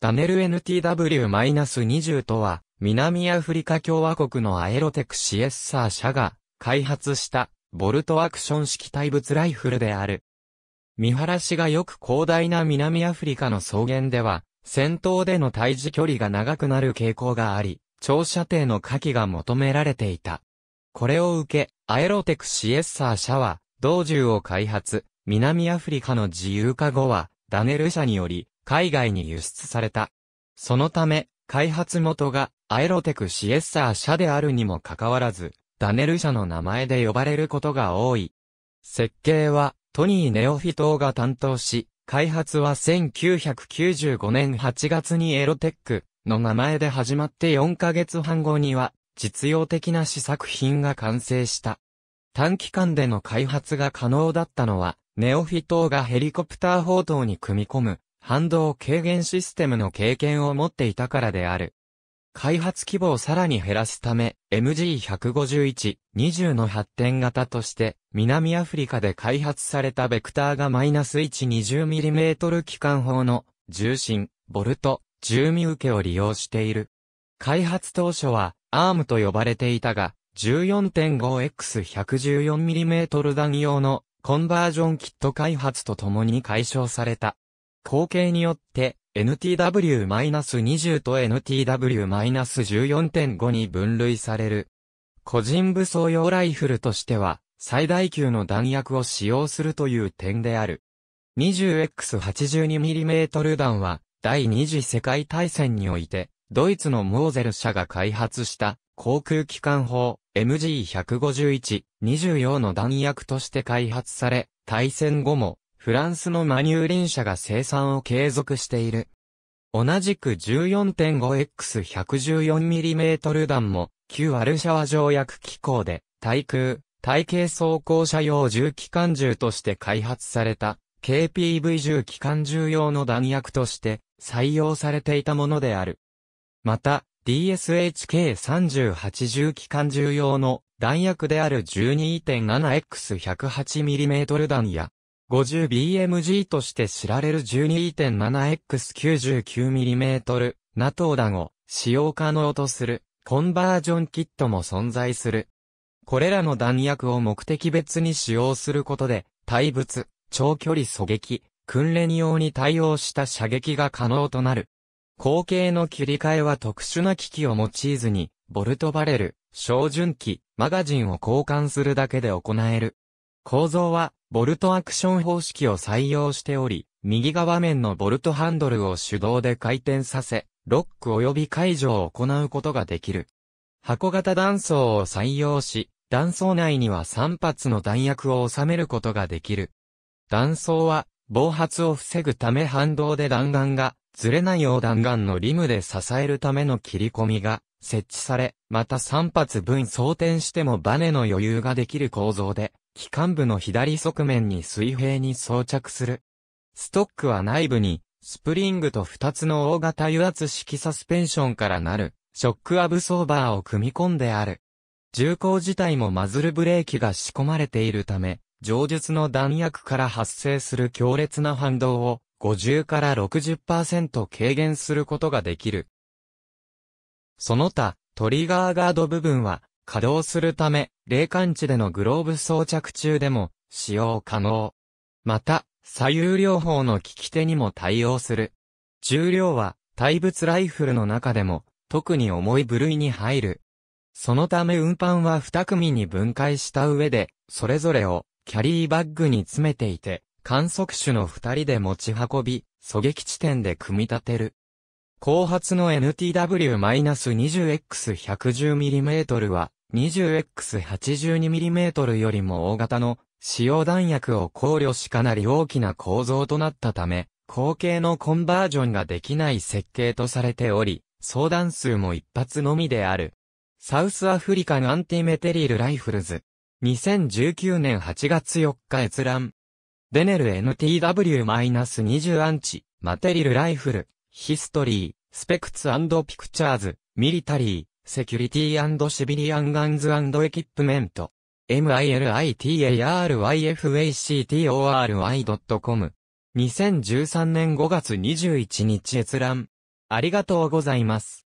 ダネル NTW-20 とは、南アフリカ共和国のアエロテクシエッサー社が開発したボルトアクション式対物ライフルである。見晴らしがよく広大な南アフリカの草原では、戦闘での対峙距離が長くなる傾向があり、長射程の火器が求められていた。これを受け、アエロテクシエッサー社は、同銃を開発、南アフリカの自由化後は、ダネル社により、海外に輸出された。そのため、開発元がアエロテクシエッサー社であるにもかかわらず、ダネル社の名前で呼ばれることが多い。設計はトニー・ネオフィトが担当し、開発は1995年8月にエロテックの名前で始まって4ヶ月半後には実用的な試作品が完成した。短期間での開発が可能だったのは、ネオフィトがヘリコプター砲塔に組み込む反動軽減システムの経験を持っていたからである。開発規模をさらに減らすため、MG151、20の発展型として、南アフリカで開発されたベクターがマイナス 120mm 機関砲の重心、ボルト、重み受けを利用している。開発当初は、アームと呼ばれていたが、14.5x114mm 弾用のコンバージョンキット開発とともに解消された。後継によって NTW-20 と NTW-14.5 に分類される。個人武装用ライフルとしては、最大級の弾薬を使用するという点である。20X82mm 弾は、第二次世界大戦において、ドイツのモーゼル社が開発した航空機関砲 MG151-24 の弾薬として開発され、対戦後もフランスのマニューリン社が生産を継続している。同じく 14.5X114mm 弾も、旧ワルシャワ条約機構で、対空、対系装甲車用重機関銃として開発された、KPV 重機関銃用の弾薬として採用されていたものである。また、DSHK38 重機関銃用の弾薬である 12.7X108mm 弾や 50BMG として知られる 12.7X99mm ナトーダを使用可能とするコンバージョンキットも存在する。これらの弾薬を目的別に使用することで、対物、長距離狙撃、訓練用に対応した射撃が可能となる。後継の切り替えは特殊な機器を用いずに、ボルトバレル、照準器、マガジンを交換するだけで行える。構造は、ボルトアクション方式を採用しており、右側面のボルトハンドルを手動で回転させ、ロック及び解除を行うことができる。箱型断層を採用し、断層内には3発の弾薬を収めることができる。断層は、暴発を防ぐため反動で弾丸が、ずれないよう弾丸のリムで支えるための切り込みが設置され、また3発分装填してもバネの余裕ができる構造で、機関部の左側面に水平に装着する。ストックは内部に、スプリングと2つの大型油圧式サスペンションからなる、ショックアブソーバーを組み込んである。重工自体もマズルブレーキが仕込まれているため、上述の弾薬から発生する強烈な反動を50から60%軽減することができる。その他、トリガーガード部分は稼働するため、冷感値でのグローブ装着中でも使用可能。また、左右両方の利き手にも対応する。重量は、対物ライフルの中でも、特に重い部類に入る。そのため運搬は2組に分解した上で、それぞれをキャリーバッグに詰めていて、観測手の2人で持ち運び、狙撃地点で組み立てる。後発の NTW-20X110mm は、20X82mm よりも大型の使用弾薬を考慮しかなり大きな構造となったため、後継のコンバージョンができない設計とされており、相談数も一発のみである。サウスアフリカンアンティメテリルライフルズ。2019年8月4日閲覧。デネル NTW-20 アンチ、マテリルライフル、ヒストリー、スペクツピクチャーズ、ミリタリー、セキュリティシビリアンガンズエキップメント。m i l i t a r i f a c t o r y c o m 2013年5月21日閲覧。ありがとうございます。